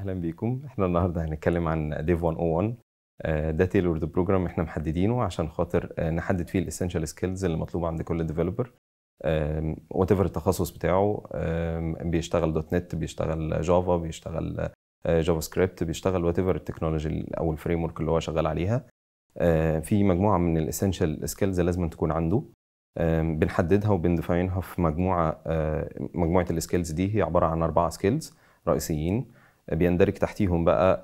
اهلا بيكم احنا النهارده هنتكلم عن ديف 101 آه، ده تيلورد بروجرام احنا محددينه عشان خاطر آه، نحدد فيه الاسينشال سكيلز اللي مطلوبه عند كل ديفلوبر وات ايفر التخصص بتاعه بيشتغل دوت نت بيشتغل جافا بيشتغل جافا آه، سكريبت بيشتغل وات ايفر التكنولوجي او الفريم ورك اللي هو شغال عليها في مجموعه من الاسينشال سكيلز لازم تكون عنده بنحددها وبندفاينها في مجموعه مجموعه السكيلز دي هي عباره عن اربعه سكيلز رئيسيين بيندرج تحتيهم بقى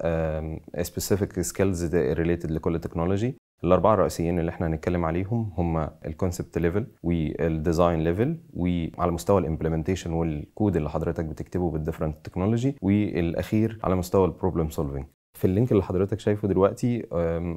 سبيسيفيك سكيلز ريليتد لكل تكنولوجي الاربعه الرئيسيين اللي احنا هنتكلم عليهم هم الكونسبت ليفل والديزاين ليفل وعلى مستوى الامبلمنتيشن والكود اللي حضرتك بتكتبه بالديفرنت تكنولوجي والاخير على مستوى البروبلم سولفنج في اللينك اللي حضرتك شايفه دلوقتي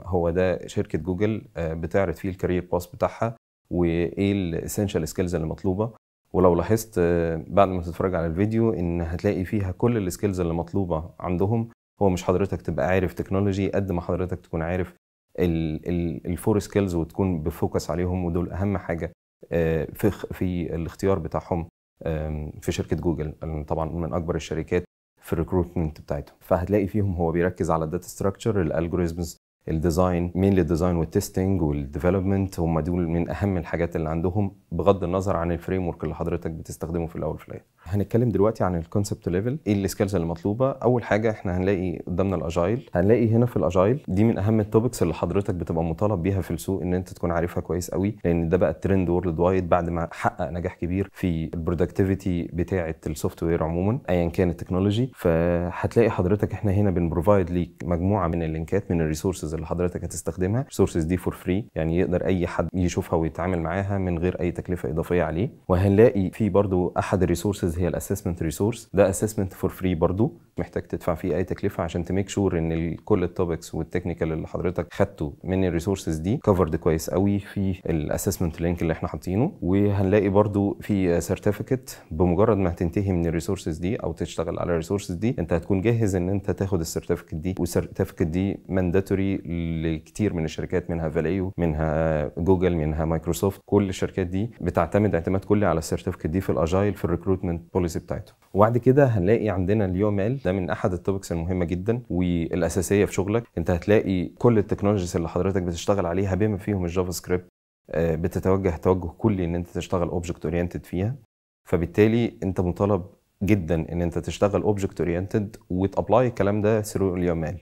هو ده شركه جوجل آه، بتعرض فيه الكارير باس بتاعها وايه الاسينشال سكيلز اللي مطلوبه ولو لاحظت آه، بعد ما تتفرج على الفيديو ان هتلاقي فيها كل السكيلز اللي مطلوبه عندهم هو مش حضرتك تبقى عارف تكنولوجي قد ما حضرتك تكون عارف الفور سكيلز وتكون بفوكس عليهم ودول اهم حاجه آه، في في الاختيار بتاعهم في شركه جوجل طبعا من اكبر الشركات في الريكروتمنت بتاعتهم فهتلاقي فيهم هو بيركز على الداتا ستراكشر الالجوريزمز الديزاين مين للديزاين والتستنج والديفلوبمنت هم دول من اهم الحاجات اللي عندهم بغض النظر عن الفريم ورك اللي حضرتك بتستخدمه في الاول في الاخر هنتكلم دلوقتي عن الكونسبت ليفل ايه السكيلز اللي مطلوبه اول حاجه احنا هنلاقي قدامنا الاجايل هنلاقي هنا في الاجايل دي من اهم التوبكس اللي حضرتك بتبقى مطالب بيها في السوق ان انت تكون عارفها كويس قوي لان ده بقى الترند وورلد وايد بعد ما حقق نجاح كبير في البرودكتيفيتي بتاعه السوفت وير عموما ايا كان التكنولوجي فهتلاقي حضرتك احنا هنا بنبروفايد ليك مجموعه من اللينكات من الريسورسز اللي حضرتك هتستخدمها الريسورسز دي فور فري يعني يقدر اي حد يشوفها ويتعامل معاها من غير اي تكلفه اضافيه عليه وهنلاقي في برضو احد الريسورسز ريسورسز هي الاسسمنت ريسورس ده اسسمنت فور فري برضو محتاج تدفع فيه اي تكلفه عشان تميك شور ان كل التوبكس والتكنيكال اللي حضرتك خدته من الريسورسز دي كفرد كويس قوي في الاسسمنت لينك اللي احنا حاطينه وهنلاقي برضو في سيرتيفيكت بمجرد ما هتنتهي من الريسورسز دي او تشتغل على الريسورسز دي انت هتكون جاهز ان انت تاخد السيرتيفيكت دي والسيرتيفيكت دي مانداتوري لكتير من الشركات منها فاليو منها جوجل منها مايكروسوفت كل الشركات دي بتعتمد اعتماد كلي على السيرتيفيكت دي في الاجايل في الريكروتمنت البوليسي بتاعته وبعد كده هنلاقي عندنا اليو ام ال ده من احد التوبكس المهمه جدا والاساسيه في شغلك انت هتلاقي كل التكنولوجيز اللي حضرتك بتشتغل عليها بما فيهم الجافا آه، سكريبت بتتوجه توجه كلي ان انت تشتغل اوبجكت اورينتد فيها فبالتالي انت مطالب جدا ان انت تشتغل اوبجكت اورينتد وتابلاي الكلام ده ثرو اليو ام ال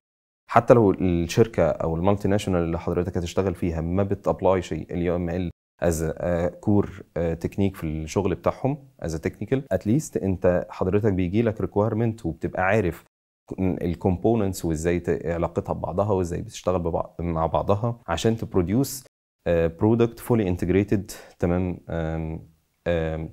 حتى لو الشركه او المالتي ناشونال اللي حضرتك هتشتغل فيها ما بتابلاي شيء اليو ام ال از كور تكنيك في الشغل بتاعهم از تكنيكال اتليست انت حضرتك بيجي لك ريكويرمنت وبتبقى عارف الكومبوننتس وازاي علاقتها ببعضها وازاي بتشتغل ببعض مع بعضها عشان تبروديوس برودكت فولي انتجريتد تمام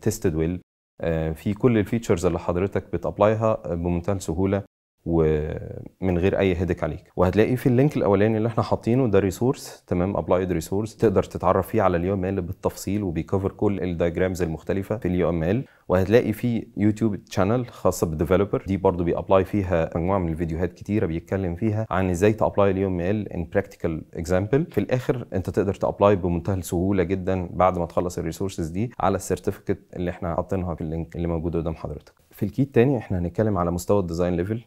تيستد um, ويل um, uh, في كل الفيتشرز اللي حضرتك بتابلايها بمنتهى السهوله ومن غير اي هيدك عليك وهتلاقي في اللينك الاولاني اللي احنا حاطينه ده ريسورس تمام ابلايد ريسورس تقدر تتعرف فيه على اليو ام ال بالتفصيل وبيكفر كل الدايجرامز المختلفه في اليو ام ال وهتلاقي في يوتيوب تشانل خاصه بالديفلوبر دي برضو بيابلاي فيها مجموعه من الفيديوهات كتيره بيتكلم فيها عن ازاي تابلاي اليو ام ال ان براكتيكال اكزامبل في الاخر انت تقدر تابلاي بمنتهى السهوله جدا بعد ما تخلص الريسورسز دي على السيرتيفيكت اللي احنا حاطينها في اللينك اللي موجود قدام حضرتك في الكيت تاني احنا هنتكلم على مستوى الديزاين ليفل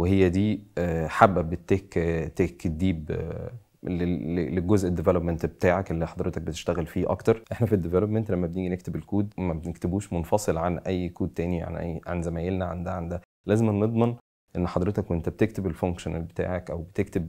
وهي دي آه، حابه بتك آه، تك ديب آه، للجزء الديفلوبمنت بتاعك اللي حضرتك بتشتغل فيه اكتر احنا في الديفلوبمنت لما بنيجي نكتب الكود ما بنكتبوش منفصل عن اي كود تاني عن اي عن زمايلنا عن ده عن ده لازم نضمن ان حضرتك وانت بتكتب الفانكشنال بتاعك او بتكتب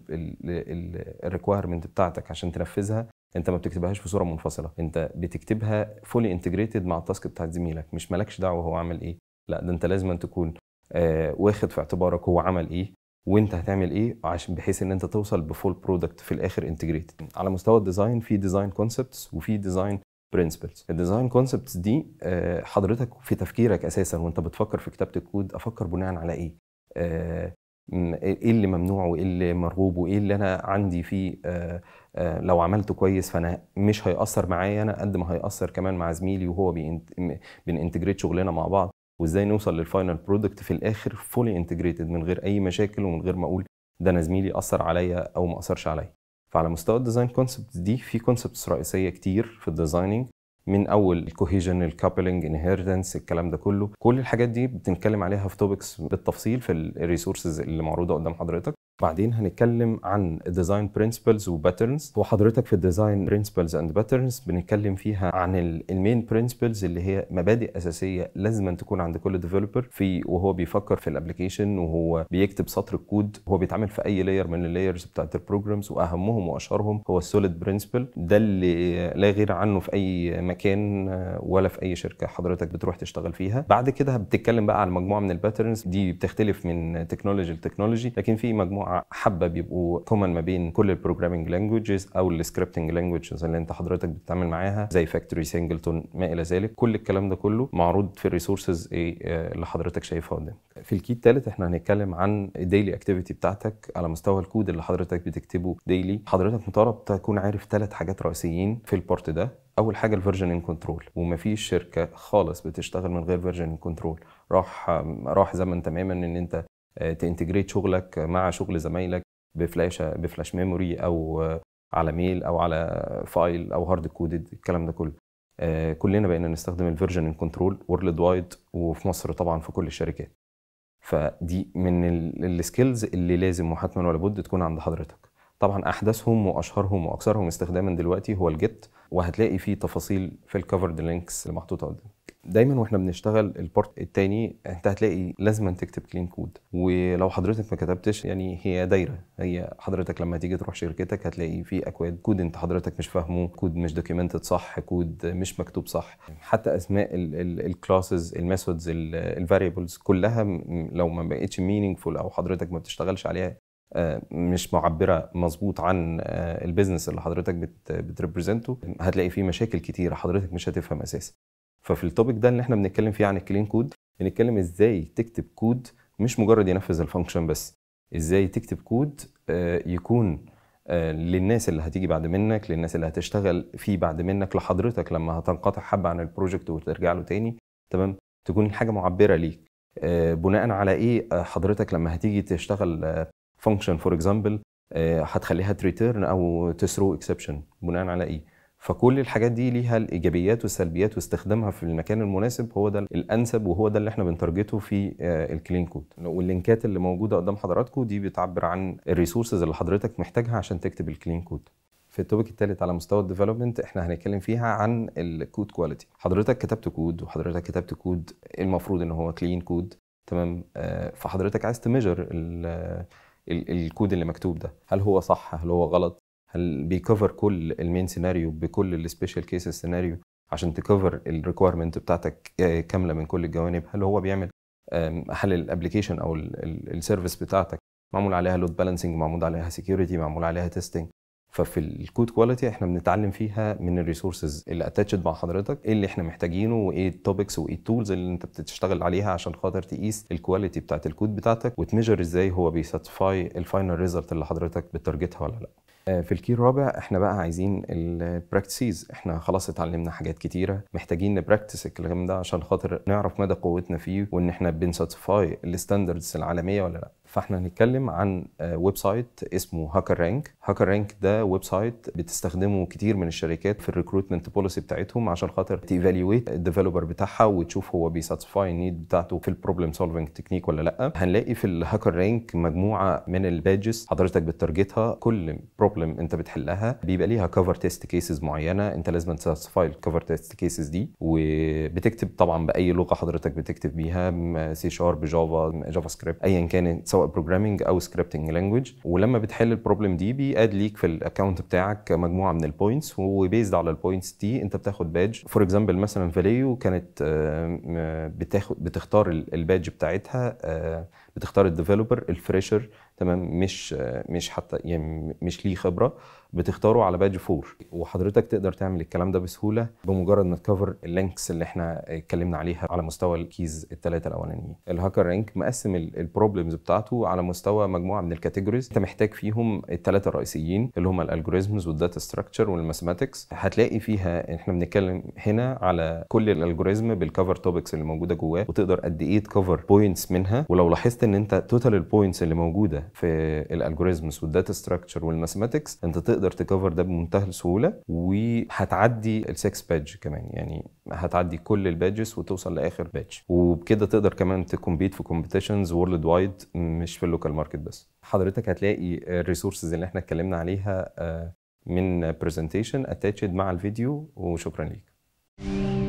الريكويرمنت بتاعتك عشان تنفذها انت ما بتكتبهاش في صوره منفصله انت بتكتبها فولي انتجريتد مع التاسك بتاع زميلك مش مالكش دعوه هو عامل ايه لا ده انت لازم أن تكون آه، واخد في اعتبارك هو عمل ايه وانت هتعمل ايه عشان بحيث ان انت توصل بفول برودكت في الاخر انتجريتد على مستوى الديزاين في ديزاين كونسبتس وفي ديزاين برنسبلز الديزاين كونسبتس دي آه، حضرتك في تفكيرك اساسا وانت بتفكر في كتابه الكود افكر بناء على ايه آه، ايه اللي ممنوع وايه اللي مرغوب وايه اللي انا عندي فيه لو عملته كويس فانا مش هيأثر معايا انا قد ما هيأثر كمان مع زميلي وهو بينتجريت شغلنا مع بعض وازاي نوصل للفاينل برودكت في الاخر فولي انتجريتد من غير اي مشاكل ومن غير ما اقول ده انا زميلي اثر عليا او ما اثرش عليا فعلى مستوى الديزاين كونسبت دي في كونسبتس رئيسيه كتير في الديزايننج من اول الكوهيجن الكابلنج انهيرتنس الكلام ده كله كل الحاجات دي بنتكلم عليها في توبكس بالتفصيل في الريسورسز اللي معروضه قدام حضرتك بعدين هنتكلم عن الديزاين برنسبلز وباترنز وحضرتك في الديزاين برنسبلز اند باترنز بنتكلم فيها عن المين برنسبلز اللي هي مبادئ اساسيه لازم أن تكون عند كل ديفلوبر في وهو بيفكر في الابلكيشن وهو بيكتب سطر الكود وهو بيتعامل في اي لاير من اللايرز بتاعت البروجرامز واهمهم واشهرهم هو السوليد برنسبل ده اللي لا غير عنه في اي مكان آه، ولا في اي شركه حضرتك بتروح تشتغل فيها بعد كده بتتكلم بقى على مجموعه من الباترنز دي بتختلف من تكنولوجي لتكنولوجي لكن في مجموعه حبه بيبقوا كومن ما بين كل البروجرامينج لانجوجز او السكريبتنج لانجوجز اللي انت حضرتك بتتعامل معاها زي فاكتوري سنجلتون ما الى ذلك كل الكلام ده كله معروض في الريسورسز ايه اللي حضرتك شايفها قدامك في الكي الثالث احنا هنتكلم عن الديلي اكتيفيتي بتاعتك على مستوى الكود اللي حضرتك بتكتبه ديلي حضرتك مطالب تكون عارف ثلاث حاجات رئيسيين في البارت ده اول حاجه ان كنترول ومفيش شركه خالص بتشتغل من غير ان كنترول راح راح زمن تماما ان انت آه، تنتجريت شغلك مع شغل زمايلك بفلاش بفلاش ميموري او آه، على ميل او على فايل او هارد كودد الكلام ده كله آه، كلنا بقينا نستخدم الفيرجن كنترول وورلد وايد وفي مصر طبعا في كل الشركات فدي من السكيلز اللي لازم وحتما ولا بد تكون عند حضرتك طبعا احدثهم واشهرهم واكثرهم استخداما دلوقتي هو الجيت وهتلاقي فيه تفاصيل في الكفرد لينكس اللي محطوطه قدامك دايما واحنا بنشتغل البارت التاني انت هتلاقي لازم أن تكتب كلين كود ولو حضرتك ما كتبتش يعني هي دايره هي حضرتك لما تيجي تروح شركتك هتلاقي في اكواد كود انت حضرتك مش فاهمه كود مش دوكيومنتد صح كود مش مكتوب صح حتى اسماء الكلاسز الميثودز الفاريبلز كلها لو ما بقتش مينينجفول او حضرتك ما بتشتغلش عليها آه، مش معبره مظبوط عن آه، البيزنس اللي حضرتك بتريبريزنته هتلاقي فيه مشاكل كتيره حضرتك مش هتفهم اساسا ففي التوبيك ده اللي احنا بنتكلم فيه عن الكلين كود بنتكلم ازاي تكتب كود مش مجرد ينفذ الفانكشن بس ازاي تكتب كود آه، يكون آه، للناس اللي هتيجي بعد منك للناس اللي هتشتغل فيه بعد منك لحضرتك لما هتنقطع حبه عن البروجكت وترجع له تاني تمام تكون الحاجه معبره ليك آه، بناء على ايه حضرتك لما هتيجي تشتغل فانكشن فور اكزامبل هتخليها تريتيرن او تسرو اكسبشن بناء على ايه فكل الحاجات دي ليها الايجابيات والسلبيات واستخدامها في المكان المناسب هو ده الانسب وهو ده اللي احنا بنترجته في آه، الكلين كود واللينكات اللي موجوده قدام حضراتكم دي بتعبر عن الريسورسز اللي حضرتك محتاجها عشان تكتب الكلين كود في التوبيك الثالث على مستوى الديفلوبمنت احنا هنتكلم فيها عن الكود كواليتي حضرتك كتبت كود وحضرتك كتبت كود المفروض ان هو كلين كود تمام آه، فحضرتك عايز تميجر الكود آه، اللي مكتوب ده هل هو صح هل هو غلط هل بيكفر كل المين سيناريو بكل السبيشال كيس سيناريو عشان تكفر الريكويرمنت بتاعتك آه، كامله من كل الجوانب هل هو بيعمل هل الابلكيشن او السيرفيس بتاعتك معمول عليها لود بالانسنج معمول عليها سكيورتي معمول عليها تيستنج ففي الكود كواليتي احنا بنتعلم فيها من الريسورسز اللي اتاتشد مع حضرتك ايه اللي احنا محتاجينه وايه التوبكس وايه التولز اللي انت بتشتغل عليها عشان خاطر تقيس الكواليتي بتاعت الكود بتاعتك وتميجر ازاي هو بيساتيسفاي الفاينل ريزلت اللي حضرتك بتارجتها ولا لا آه، في الكي الرابع احنا بقى عايزين البراكتسيز احنا خلاص اتعلمنا حاجات كتيره محتاجين نبراكتس الكلام ده عشان خاطر نعرف مدى قوتنا فيه وان احنا بنساتيسفاي الستاندردز العالميه ولا لا فاحنا هنتكلم عن آه، ويب سايت اسمه هاكر رانك هاكر رانك ده ويب سايت بتستخدمه كتير من الشركات في الريكروتمنت بوليسي بتاعتهم عشان خاطر تيفالويت الديفلوبر بتاعها وتشوف هو بيساتسفاي النيد بتاعته في البروبلم سولفنج تكنيك ولا لا هنلاقي في الهاكر رانك مجموعه من البادجز حضرتك بتارجتها كل بروبلم انت بتحلها بيبقى ليها كفر تيست كيسز معينه انت لازم تساتسفاي الكفر تيست كيسز دي وبتكتب طبعا باي لغه حضرتك بتكتب بيها سي شارب جافا جافا سكريبت ايا كان سواء سواء بروجرامنج او سكريبتنج لانجوج ولما بتحل البروبلم دي بياد ليك في الاكونت بتاعك مجموعه من البوينتس وبيزد على البوينتس دي انت بتاخد بادج فور اكزامبل مثلا فاليو كانت آه، بتاخد بتختار البادج بتاعتها آه، بتختار الديفلوبر الفريشر تمام مش مش حتى يعني مش ليه خبره بتختاره على بادج 4 وحضرتك تقدر تعمل الكلام ده بسهوله بمجرد ما تكفر اللينكس اللي احنا اتكلمنا عليها على مستوى الكيز الثلاثه الاولانيين الهاكر رانك مقسم البروبلمز بتاعته على مستوى مجموعه من الكاتيجوريز انت محتاج فيهم الثلاثه الرئيسيين اللي هم الالجوريزمز والداتا ستراكشر والماثيماتكس هتلاقي فيها احنا بنتكلم هنا على كل الالجوريزم بالكفر توبكس اللي موجوده جواه وتقدر قد ايه تكفر بوينتس منها ولو لاحظت لاحظت ان انت توتال البوينتس اللي موجوده في الالجوريزمز والداتا ستراكشر والماثماتكس انت تقدر تكفر ده بمنتهى السهوله وهتعدي السكس بادج كمان يعني هتعدي كل البادجز وتوصل لاخر بادج وبكده تقدر كمان تكمبيت في كومبيتيشنز وورلد وايد مش في اللوكال ماركت بس حضرتك هتلاقي الريسورسز اللي احنا اتكلمنا عليها آه، من برزنتيشن اتاتشد مع الفيديو وشكرا ليك